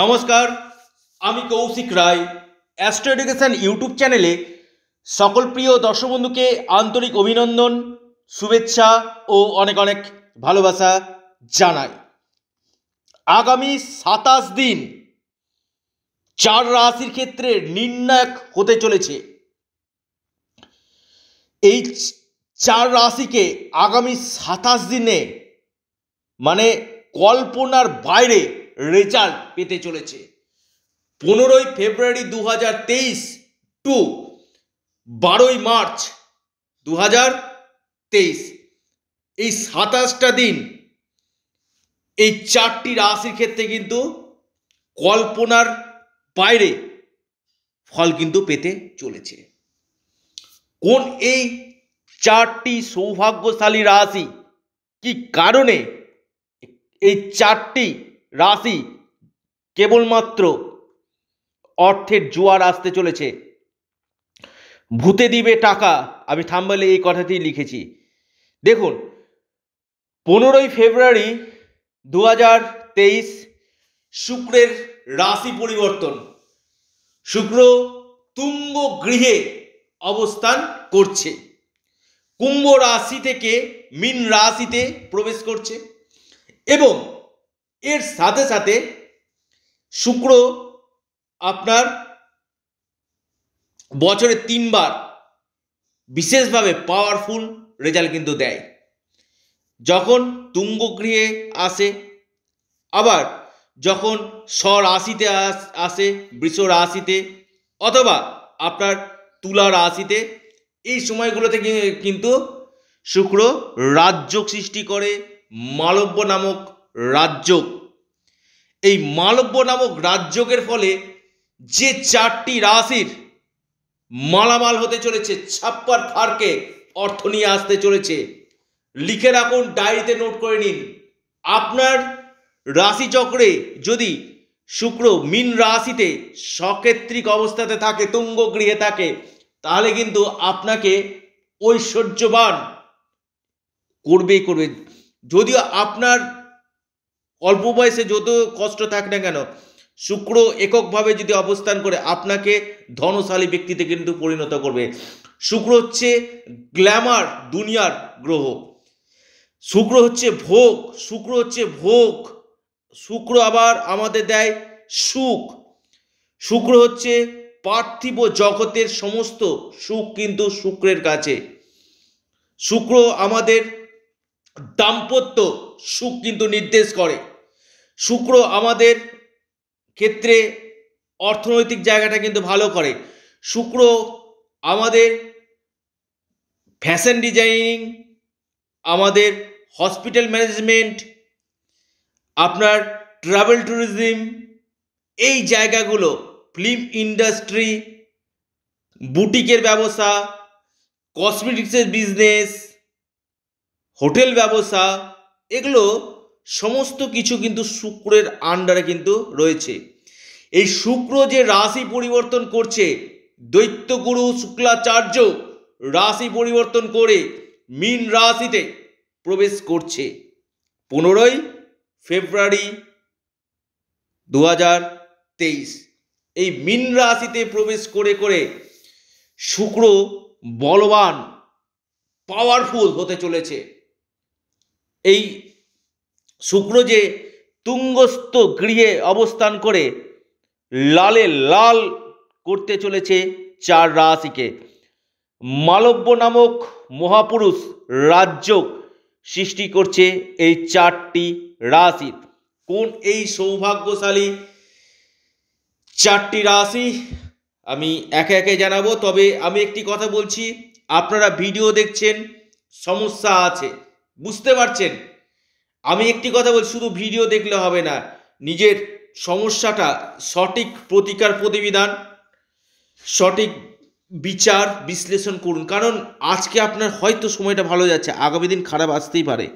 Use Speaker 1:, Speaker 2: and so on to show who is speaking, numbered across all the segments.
Speaker 1: নমস্কার আমি Kaushik Roy astro education YouTube চ্যানেলে সকল প্রিয় দর্শক বন্ধুকে আন্তরিক অভিনন্দন শুভেচ্ছা ও অনেক অনেক ভালোবাসা জানাই আগামী সাতাশ দিন চার রাশির ক্ষেত্রে নির্ণায়ক হতে চলেছে এই চার রাশিকে আগামী সাতাশ দিনে মানে কল্পনার বাইরে রেজাল্ট পেতে চলেছে পনেরোই ফেব্রুয়ারি দু হাজার তেইশ টু বারোই মার্চ দু হাজার তেইশ এই সাতাশটা দিন এই চারটি রাশির ক্ষেত্রে কিন্তু কল্পনার বাইরে ফল কিন্তু পেতে চলেছে কোন এই চারটি সৌভাগ্যশালী রাশি কি কারণে এই চারটি রাশি কেবলমাত্র অর্থের জোয়ার আসতে চলেছে ভূতে দিবে টাকা আমি থাম্বালে এই কথাটি লিখেছি দেখুন পনেরোই ফেব্রুয়ারি দু তেইশ শুক্রের রাশি পরিবর্তন শুক্র তুঙ্গ গৃহে অবস্থান করছে কুম্ভ রাশি থেকে মিন রাশিতে প্রবেশ করছে এবং এর সাথে সাথে শুক্র আপনার বছরে তিনবার বিশেষভাবে পাওয়ারফুল রেজাল্ট কিন্তু দেয় যখন তুঙ্গ গৃহে আসে আবার যখন স্বরাশিতে আসে বৃষ রাশিতে অথবা আপনার তুলা রাশিতে এই সময়গুলোতে কিন্তু শুক্র রাজযোগ সৃষ্টি করে মালব্য নামক রাজ্য এই মালব্য নামক রাজযোগের ফলে যে চারটি রাশির মালামাল হতে চলেছে ছাপ্পার ফারকে অর্থ নিয়ে আসতে চলেছে লিখে রাখুন ডায়েরিতে নোট করে নিন আপনার রাশিচক্রে যদি শুক্র মিন রাশিতে সকেত্রিক অবস্থাতে থাকে তুঙ্গ গৃহে থাকে তাহলে কিন্তু আপনাকে ঐশ্বর্যবান করবেই করবে যদিও আপনার অল্প বয়সে যত কষ্ট থাক না কেন শুক্র এককভাবে যদি অবস্থান করে আপনাকে ধনশালী ব্যক্তিতে কিন্তু পরিণত করবে শুক্র হচ্ছে গ্ল্যামার দুনিয়ার গ্রহ শুক্র হচ্ছে ভোগ শুক্র হচ্ছে ভোগ শুক্র আবার আমাদের দেয় সুখ শুক্র হচ্ছে পার্থিব জগতের সমস্ত সুখ কিন্তু শুক্রের কাছে শুক্র আমাদের দাম্পত্য সুখ কিন্তু নির্দেশ করে শুক্র আমাদের ক্ষেত্রে অর্থনৈতিক জায়গাটা কিন্তু ভালো করে শুক্র আমাদের ফ্যাশন ডিজাইনিং আমাদের হসপিটাল ম্যানেজমেন্ট আপনার ট্রাভেল ট্যুরিজম এই জায়গাগুলো ফিল্ম ইন্ডাস্ট্রি বুটিকের ব্যবসা কসমেটিক্সের বিজনেস হোটেল ব্যবসা এগুলো সমস্ত কিছু কিন্তু শুক্রের আন্ডারে কিন্তু রয়েছে এই শুক্র যে রাশি পরিবর্তন করছে দৈত্যগুরু শুক্লাচার্য রাশি পরিবর্তন করে মিন রাশিতে প্রবেশ করছে পনেরোই ফেব্রুয়ারি দু এই মিন রাশিতে প্রবেশ করে করে শুক্র বলবান পাওয়ারফুল হতে চলেছে এই শুক্র যে তুঙ্গস্থ গৃহে অবস্থান করে লালে লাল করতে চলেছে চার রাশিকে মালব্য নামক মহাপুরুষ রাজ্য সৃষ্টি করছে এই চারটি রাশি কোন এই সৌভাগ্যশালী চারটি রাশি আমি একে একে জানাবো তবে আমি একটি কথা বলছি আপনারা ভিডিও দেখছেন সমস্যা আছে বুঝতে পারছেন আমি একটি কথা বলছি শুধু ভিডিও দেখলে হবে না নিজের সমস্যাটা সঠিক প্রতিকার প্রতিবিধান সঠিক বিচার বিশ্লেষণ করুন কারণ আজকে আপনার হয়তো সময়টা ভালো যাচ্ছে আগামী দিন খারাপ আসতেই পারে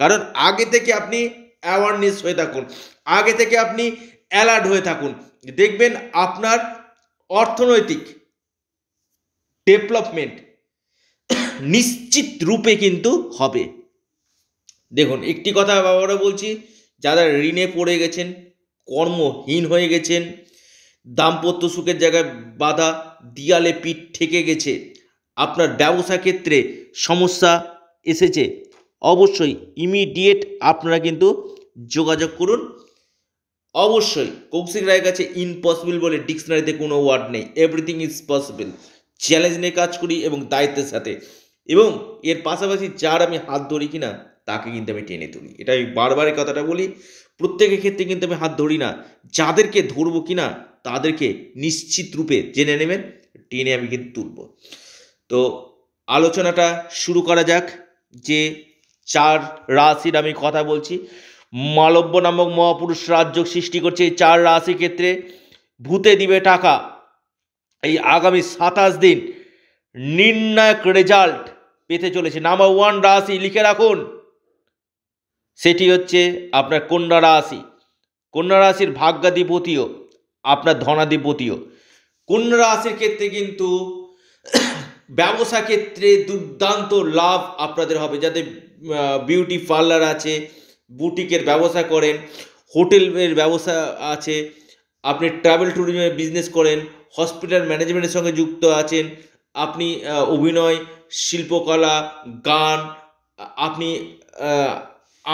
Speaker 1: কারণ আগে থেকে আপনি অ্যাওয়ারনেস হয়ে থাকুন আগে থেকে আপনি অ্যালার্ট হয়ে থাকুন দেখবেন আপনার অর্থনৈতিক ডেভেলপমেন্ট নিশ্চিত রূপে কিন্তু হবে দেখুন একটি কথা বাবারা বলছি যারা ঋণে পড়ে গেছেন কর্মহীন হয়ে গেছেন দাম্পত্য সুখের জায়গায় বাধা দিয়ালে পিঠ ঠেকে গেছে আপনার ব্যবসা ক্ষেত্রে সমস্যা এসেছে অবশ্যই ইমিডিয়েট আপনারা কিন্তু যোগাযোগ করুন অবশ্যই কৌশিক রায়ের কাছে ইম্পসিবল বলে ডিকশনারিতে কোনো ওয়ার্ড নেই এভরিথিং ইজ পসিবল চ্যালেঞ্জ নিয়ে কাজ করি এবং দায়িত্বের সাথে এবং এর পাশাপাশি যার আমি হাত ধরি কিনা তাকে কিন্তু আমি টেনে তুলি এটা আমি বারবার এই কথাটা বলি প্রত্যেকের ক্ষেত্রে কিন্তু আমি হাত ধরি না যাদেরকে ধরবো কি না তাদেরকে নিশ্চিত রূপে জেনে নেবেন টেনে আমি কিন্তু তুলব তো আলোচনাটা শুরু করা যাক যে চার রাশির আমি কথা বলছি মালব্য নামক মহাপুরুষ রাজ্য সৃষ্টি করছে এই চার রাশি ক্ষেত্রে ভূতে দিবে টাকা এই আগামী সাতাশ দিন নির্ণায়ক রেজাল্ট পেতে চলেছে নাম্বার ওয়ান রাশি লিখে রাখুন সেটি হচ্ছে আপনার কন্যা রাশি কন্যা রাশির ভাগ্যাধিপতিও আপনার ধনাধিপতিও কন্যা রাশির ক্ষেত্রে কিন্তু ব্যবসা ক্ষেত্রে দুর্দান্ত লাভ আপনাদের হবে যাতে বিউটি পার্লার আছে বুটিকের ব্যবসা করেন হোটেলের ব্যবসা আছে আপনি ট্রাভেল ট্যুরিজমের বিজনেস করেন হসপিটাল ম্যানেজমেন্টের সঙ্গে যুক্ত আছেন আপনি অভিনয় শিল্পকলা গান আপনি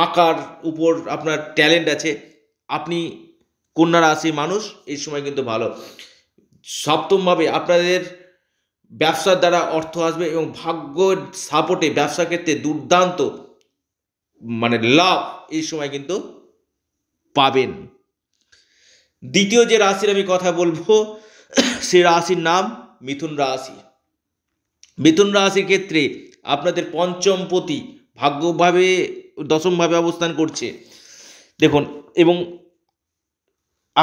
Speaker 1: আঁকার উপর আপনার ট্যালেন্ট আছে আপনি কন্যা রাশি মানুষ এই সময় কিন্তু ভালো সপ্তমভাবে আপনাদের ব্যবসার দ্বারা অর্থ আসবে এবং ভাগ্য সাপোর্টে ব্যবসা ক্ষেত্রে দুর্দান্ত মানে লাভ এই সময় কিন্তু পাবেন দ্বিতীয় যে রাশির আমি কথা বলবো সে রাশির নাম মিথুন রাশি মিথুন রাশির ক্ষেত্রে আপনাদের পঞ্চম প্রতি ভাগ্যভাবে দশমভাবে অবস্থান করছে দেখুন এবং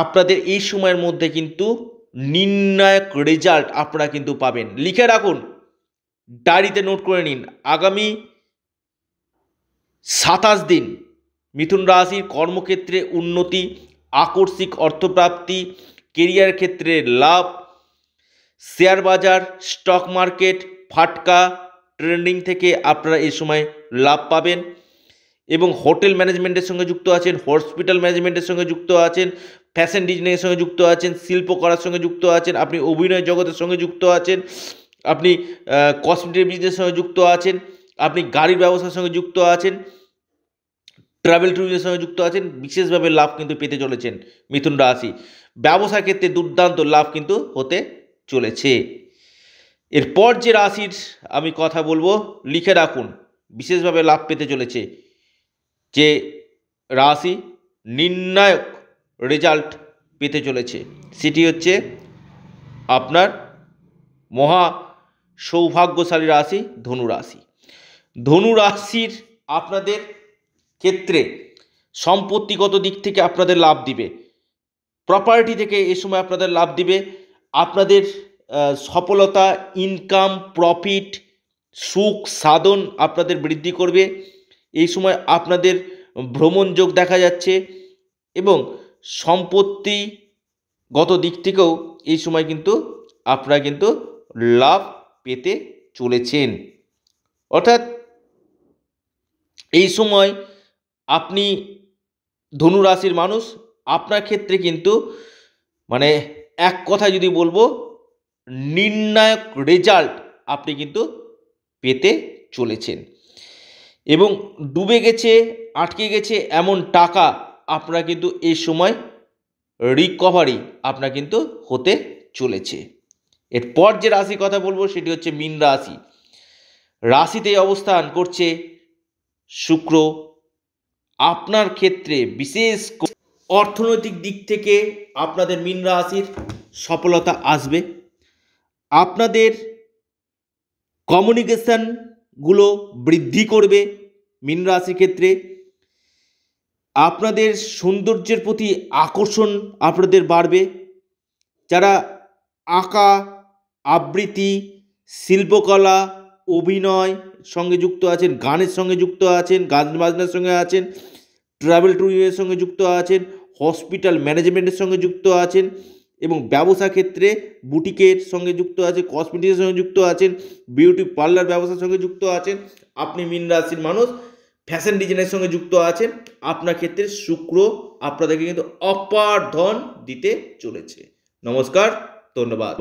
Speaker 1: আপনাদের এই সময়ের মধ্যে কিন্তু নির্ণায়ক রেজাল্ট আপনারা কিন্তু পাবেন লিখে রাখুন ডায়েরিতে নোট করে নিন আগামী সাতাশ দিন মিথুন রাশির কর্মক্ষেত্রে উন্নতি আকস্মিক অর্থপ্রাপ্তি কেরিয়ার ক্ষেত্রে লাভ শেয়ার বাজার স্টক মার্কেট ফাটকা ট্রেন্ডিং থেকে আপনারা এই সময় লাভ পাবেন এবং হোটেল ম্যানেজমেন্টের সঙ্গে যুক্ত আছেন হসপিটাল ম্যানেজমেন্টের সঙ্গে যুক্ত আছেন ফ্যাশন ডিজাইনের সঙ্গে যুক্ত আছেন শিল্প করার সঙ্গে যুক্ত আছেন আপনি অভিনয় জগতের সঙ্গে যুক্ত আছেন আপনি কসমেটিক বিজনেসের সঙ্গে যুক্ত আছেন আপনি গাড়ির ব্যবসার সঙ্গে যুক্ত আছেন ট্রাভেল ট্যুরিজমের সঙ্গে যুক্ত আছেন বিশেষভাবে লাভ কিন্তু পেতে চলেছেন মিথুন রাশি ব্যবসা ক্ষেত্রে দুর্দান্ত লাভ কিন্তু হতে চলেছে এরপর যে রাশির আমি কথা বলবো লিখে রাখুন বিশেষভাবে লাভ পেতে চলেছে যে রাশি নির্ণায়ক রেজাল্ট পেতে চলেছে সেটি হচ্ছে আপনার মহা সৌভাগ্যশালী রাশি ধনু রাশি ধনু রাশির আপনাদের ক্ষেত্রে সম্পত্তিগত দিক থেকে আপনাদের লাভ দিবে প্রপার্টি থেকে এ সময় আপনাদের লাভ দিবে আপনাদের সফলতা ইনকাম প্রফিট সুখ সাধন আপনাদের বৃদ্ধি করবে এই সময় আপনাদের ভ্রমণ যোগ দেখা যাচ্ছে এবং সম্পত্তিগত দিক থেকেও এই সময় কিন্তু আপনারা কিন্তু লাভ পেতে চলেছেন অর্থাৎ এই সময় আপনি ধনুরাশির মানুষ আপনার ক্ষেত্রে কিন্তু মানে এক কথা যদি বলবো নির্ণায়ক রেজাল্ট আপনি কিন্তু পেতে চলেছেন এবং ডুবে গেছে আটকে গেছে এমন টাকা আপনার কিন্তু এই সময় রিকভারি আপনার কিন্তু হতে চলেছে এরপর যে রাশি কথা বলবো সেটি হচ্ছে মীন রাশি রাশিতে অবস্থান করছে শুক্র আপনার ক্ষেত্রে বিশেষ অর্থনৈতিক দিক থেকে আপনাদের মীন রাশির সফলতা আসবে আপনাদের কমিউনিকেশনগুলো বৃদ্ধি করবে মীন রাশির ক্ষেত্রে আপনাদের সৌন্দর্যের প্রতি আকর্ষণ আপনাদের বাড়বে যারা আঁকা আবৃত্তি শিল্পকলা অভিনয় সঙ্গে যুক্ত আছেন গানের সঙ্গে যুক্ত আছেন গান বাজনার সঙ্গে আছেন ট্রাভেল ট্যুরিজমের সঙ্গে যুক্ত আছেন হসপিটাল ম্যানেজমেন্টের সঙ্গে যুক্ত আছেন এবং ব্যবসা ক্ষেত্রে বুটিকের সঙ্গে যুক্ত আছে কসমেটিক্সের সঙ্গে যুক্ত আছেন বিউটি পার্লার ব্যবসার সঙ্গে যুক্ত আছেন আপনি মিন রাশির মানুষ ফ্যাশন ডিজাইনের সঙ্গে যুক্ত আছে আপনার ক্ষেত্রে শুক্র আপনাদেরকে কিন্তু অপার ধন দিতে চলেছে নমস্কার ধন্যবাদ